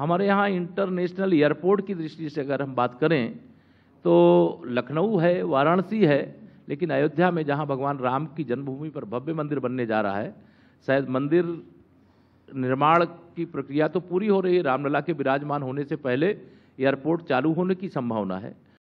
हमारे यहाँ international airport की दृष्टि से अगर हम बात करें तो लखनऊ है वाराणसी है लेकिन अयोध्या में जहाँ भगवान राम की जन्मभूमि पर भव्य मंदिर बनने जा रहा है शायद मंदिर निर्माण की प्रक्रिया तो पूरी हो रही है रामलला के विराजमान होने से पहले एयरपोर्ट चालू होने की संभावना है